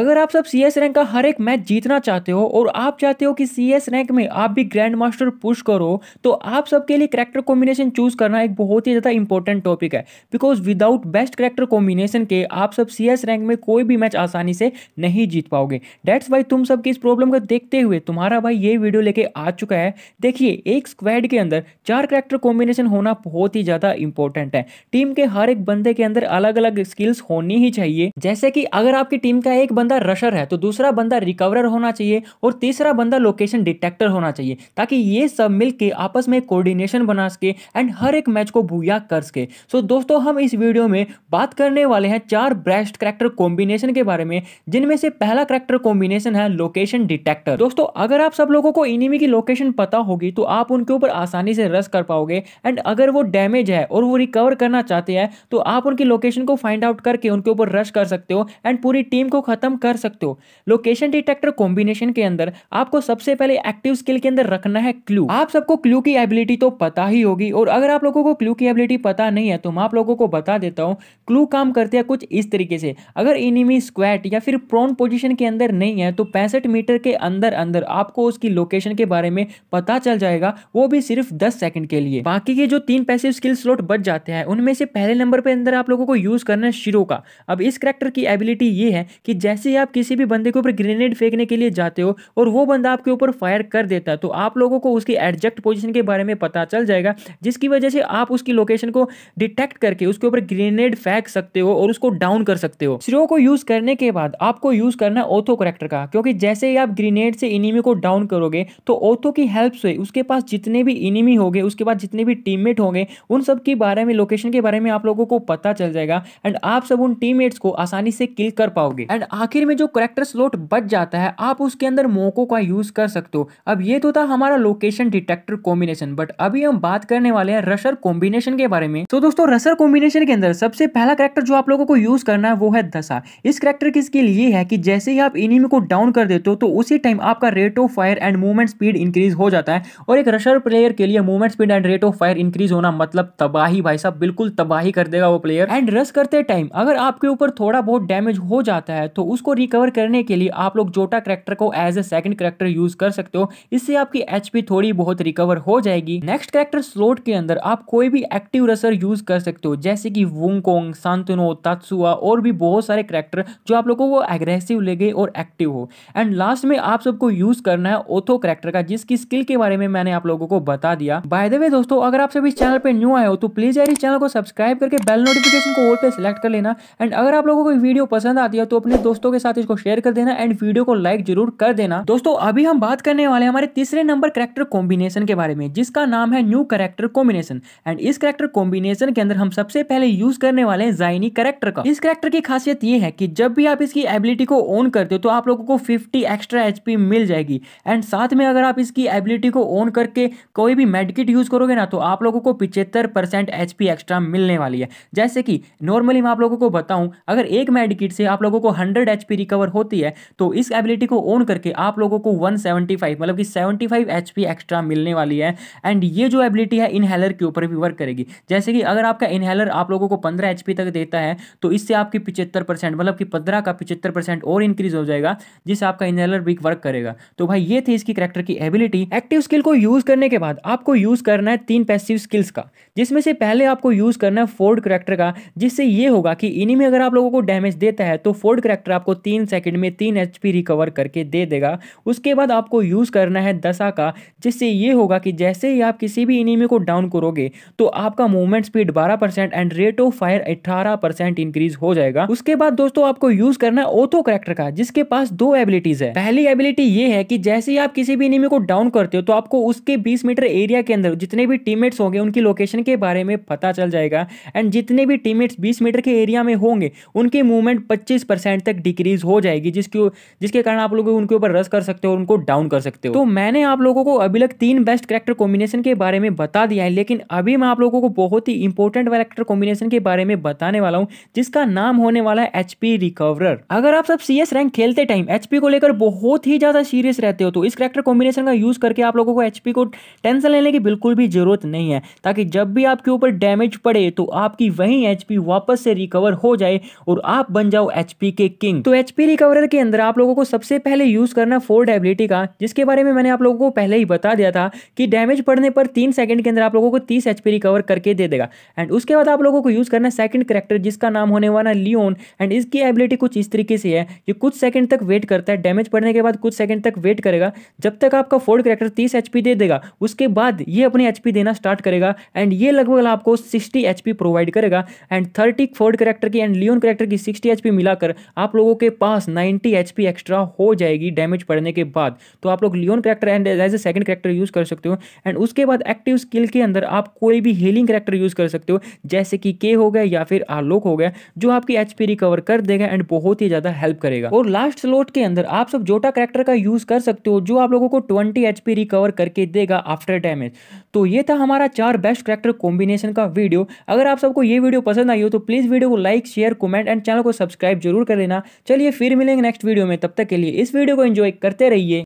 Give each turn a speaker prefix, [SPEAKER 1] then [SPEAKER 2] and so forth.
[SPEAKER 1] अगर आप सब सी एस रैंक का हर एक मैच जीतना चाहते हो और आप चाहते हो कि सी एस रैंक में आप भी ग्रैंड मास्टर पुश करो तो आप सबके लिए करेक्टर कॉम्बिनेशन चूज करना एक बहुत ही ज़्यादा इंपॉर्टेंट टॉपिक है because without best character combination के आप सब सी एस रैंक में कोई भी मैच आसानी से नहीं जीत पाओगे डेट्स वाई तुम सबकी इस प्रॉब्लम को देखते हुए तुम्हारा भाई ये वीडियो लेके आ चुका है देखिए एक स्क्वाड के अंदर चार करेक्टर कॉम्बिनेशन होना बहुत ही ज़्यादा इंपॉर्टेंट है टीम के हर एक बंदे के अंदर अलग अलग स्किल्स होनी ही चाहिए जैसे कि अगर आपकी टीम का एक बंदा बंदा रशर है तो दूसरा बंदा रिकवरर होना चाहिए और तीसरा बंदा लोकेशन डिटेक्टर होना चाहिए ताकि ये सब मिल आपस में कोऑर्डिनेशन बना सके एंड हर एक मैच को भूया कर सके सो so, दोस्तों हम इस वीडियो में बात करने वाले हैं चार ब्रेस्ट करेक्टर कॉम्बिनेशन के बारे में जिनमें से पहला करेक्टर कॉम्बिनेशन है लोकेशन डिटेक्टर दोस्तों अगर आप सब लोगों को इनिमी की लोकेशन पता होगी तो आप उनके ऊपर आसानी से रस कर पाओगे एंड अगर वो डैमेज है और वो रिकवर करना चाहते हैं तो आप उनकी लोकेशन को फाइंड आउट करके उनके ऊपर रश कर सकते हो एंड पूरी टीम को खत्म कर सकते हो लोकेशन डिटेक्टर कॉम्बिनेशन के अंदर आपको सबसे पहले एक्टिव स्किल के अंदर रखना है क्लू आप सबको क्लू की एबिलिटी तो पता ही होगी और अगर आप लोगों को क्लू की एबिलिटी पता नहीं है तो मैं आप लोगों को बता देता हूँ क्लू काम करते हैं कुछ इस तरीके से अगर इनिमी स्क्वैट या फिर प्रोन पोजिशन के अंदर नहीं है तो पैंसठ मीटर के अंदर अंदर आपको उसकी लोकेशन के बारे में पता चल जाएगा वो भी सिर्फ दस सेकंड के लिए बाकी के जो तीन पैसिव स्किल स्लॉट बच जाते हैं उनमें से पहले नंबर पर अंदर आप लोगों को यूज करना शुरू का अब इस करेक्टर की एबिलिटी ये है कि जैसे जैसे ही आप किसी भी बंदे के ऊपर ग्रेनेड फेंकने के लिए जाते हो और वो बंदा आपके ऊपर फायर कर देता है तो आप लोगों को उसकी एडजेक्ट पोजिशन के बारे में पता चल जाएगा जिसकी वजह से आप उसकी लोकेशन को डिटेक्ट करके उसके ऊपर ग्रेनेड फेंक सकते हो और उसको डाउन कर सकते हो स्रो को यूज करने के बाद आपको यूज करना ओथो करेक्टर का क्योंकि जैसे ही आप ग्रेनेड से इनिमी को डाउन करोगे तो ओथो की हेल्प से उसके पास जितने भी इनिमी होंगे उसके बाद जितने भी टीममेट होंगे उन सब के बारे में लोकेशन के बारे में आप लोगों को पता चल जाएगा एंड आप सब उन टीममेट्स को आसानी से किल कर पाओगे एंड आखिर में जो करेक्टर स्लोट बच जाता है आप उसके अंदर मोको का यूज़ कर सकते हो अब ये तो था हमारा लोकेशन डिटेक्टर कॉम्बिनेशन बट अभी हम बात करने वाले हैं रशर कॉम्बिनेशन के बारे में तो दोस्तों रशर कॉम्बिनेशन के अंदर सबसे पहला करेक्टर जो आप लोगों को यूज़ करना है वो है दशा इस करेक्टर की स्किल ये है कि जैसे ही आप इनिमी को डाउन कर देते हो तो उसी टाइम आपका rate of fire and movement speed increase हो जाता है और एक रशर प्लेयर के लिए movement speed and rate of fire increase होना मतलब तबाही भाई साहब बिल्कुल तबाही कर देगा वो प्लेयर एंड रश करते टाइम अगर आपके ऊपर थोड़ा बहुत डैमेज हो जाता है तो उस उसको रिकवर करने के लिए आप लोग जोटा करेक्टर को as a second character use कर सकते हो इससे आपकी एच थोड़ी बहुत रिकवर हो जाएगी नेक्स्ट करेक्टर स्लोट के अंदर आप कोई भी एक्टिव रसर यूज कर सकते हो जैसे कि वोंगकोंग सांतनो तत्सुआ और भी बहुत सारे करेक्टर जो आप लोगों को एग्रेसिव लगे और एक्टिव हो एंड लास्ट में आप सबको यूज करना है ओथो करेक्टर का जिसकी स्किल के बारे में मैंने आप लोगों को बता दिया बाय द वे दोस्तों अगर आप सभी चैनल पे न्यू आए हो तो प्लीज यार चैनल को सब्सक्राइब करके बेल नोटिफिकेशन को ऑल पे सिलेक्ट कर लेना एंड अगर आप लोगों को वीडियो पसंद आती है तो अपने दोस्तों दोस्तों के साथ इसको शेयर कर देना एंड वीडियो को लाइक जरूर कर देना दोस्तों अभी हम बात करने वाले हमारे तीसरे नंबर करेक्टर कॉम्बिनेशन के बारे में जिसका नाम है न्यू करेक्टर कॉम्बिनेशन एंड इस करेक्टर कॉम्बिनेशन के अंदर हम सबसे पहले यूज करने वाले हैं जाइनी करेक्टर का इस करेक्टर की खासियत ये है कि जब भी आप इसकी एबिलिटी को ऑन करते हो तो आप लोगों को फिफ्टी एक्स्ट्रा एच मिल जाएगी एंड साथ में अगर आप इसकी एबिलिटी को ऑन करके कोई भी मेडकिट यूज करोगे ना तो आप लोगों को पिछहत्तर परसेंट एक्स्ट्रा मिलने वाली है जैसे कि नॉर्मली मैं आप लोगों को बताऊं अगर एक मेडिकिट से आप लोगों को हंड्रेड एचपी रिकवर होती है तो इस एबिलिटी को ऑन करके आप लोगों को 175 मतलब कि 75 एचपी एक्स्ट्रा मिलने वाली है एंड ये जो एबिलिटी है इनहेलर के ऊपर भी वर्क करेगी जैसे कि अगर आपका इनहेलर आप लोगों को पंद्रह एच तक देता है तो इससे आपकी पिचहत्तर मतलब कि पंद्रह का पिचहत्तर और इंक्रीज हो जाएगा जिससे आपका इनहेलर भी वर्क करेगा तो भाई ये थी इसकी करेक्टर की एबिलिटी एक्टिव स्किल को यूज करने के बाद आपको यूज करना है तीन पैसिव स्किल्स का जिसमें से पहले आपको यूज करना है फोर्ड करेक्टर का जिससे ये होगा कि इन्हीं में अगर आप लोगों को डैमेज देता है तो फोर्ड करेक्टर आपको आपको तीन सेकंड में तीन एच रिकवर करके दे देगा उसके बाद आपको यूज़ करना है दशा का जिससे ये होगा कि जैसे ही आप किसी भी इनिमी को डाउन करोगे तो आपका मूवमेंट स्पीड बारह percent and rate of fire अट्ठारह परसेंट इंक्रीज हो जाएगा उसके बाद दोस्तों आपको यूज करना है ओथो करेक्टर का जिसके पास दो एबिलिटीज है पहली एबिलिटी ये है कि जैसे ही आप किसी भी इनिमी को डाउन करते हो तो आपको उसके बीस मीटर एरिया के अंदर जितने भी टीमेट्स होंगे उनकी लोकेशन के बारे में पता चल जाएगा एंड जितने भी टीमेट्स बीस मीटर के एरिया में होंगे उनके मूवमेंट पच्चीस तक डिके डिक्रीज हो जाएगी जिसके जिसके कारण आप लोग उनके ऊपर रस कर सकते हो और उनको डाउन कर सकते हो तो मैंने आप लोगों को अभी तक तीन बेस्ट करेक्टर कॉम्बिनेशन के बारे में बता दिया है लेकिन अभी मैं आप लोगों को बहुत ही इंपॉर्टेंट करेक्टर कॉम्बिनेशन के बारे में बताने वाला हूँ जिसका नाम होने वाला है एच रिकवरर अगर आप सब सी रैंक खेलते टाइम एच को लेकर बहुत ही ज़्यादा सीरियस रहते हो तो इस करेक्टर कॉम्बिनेशन का यूज़ करके आप लोगों को एच को टेंशन लेने की बिल्कुल भी जरूरत नहीं है ताकि जब भी आपके ऊपर डैमेज पड़े तो आपकी वही एच वापस से रिकवर हो जाए और आप बन जाओ एचपी के किंग तो तो एच रिकवरर के अंदर आप लोगों को सबसे पहले यूज़ करना फोर्ड एबिलिटी का जिसके बारे में मैंने आप लोगों को पहले ही बता दिया था कि डैमेज पड़ने पर तीन सेकंड के अंदर आप लोगों को तीस एच रिकवर करके दे देगा एंड उसके बाद आप लोगों को यूज़ करना सेकंड करेक्टर जिसका नाम होने वाला लियोन एंड इसकी एबिलिटी कुछ इस तरीके से है कि कुछ सेकंड तक वेट करता है डैमेज पड़ने के बाद कुछ सेकंड तक वेट करेगा जब तक आपका फोर्ड करेक्टर तीस एच दे देगा उसके बाद ये अपने एच देना स्टार्ट करेगा एंड ये लगभग आपको सिक्सटी एच प्रोवाइड करेगा एंड थर्टी फोर्ड करेक्टर की एंड लियोन करेक्टर की सिक्सटी एच मिलाकर आप लोगों लोगों के पास 90 एच एक्स्ट्रा हो जाएगी डैमेज पड़ने के बाद तो आप लोग Leon character and as a second character use कर सकते हो एंड उसके बाद एक्टिव स्किल के अंदर आप कोई भी हीलिंग करेक्टर यूज़ कर सकते हो जैसे कि के हो गया या फिर आलोक हो गया जो आपकी एच रिकवर कर देगा एंड बहुत ही ज़्यादा हेल्प करेगा और लास्ट स्लोट के अंदर आप सब जोटा करेक्टर का यूज़ कर सकते हो जो आप लोगों को ट्वेंटी एच रिकवर करके देगा आफ्टर डैमेज तो ये था हमारा चार बेस्ट करेक्टर कॉम्बिनेशन का वीडियो अगर आप सबको ये वीडियो पसंद आई हो तो प्लीज़ वीडियो को like share comment and channel को सब्सक्राइब जरूर कर लेना चलिए फिर मिलेंगे नेक्स्ट वीडियो में तब तक के लिए इस वीडियो को एंजॉय करते रहिए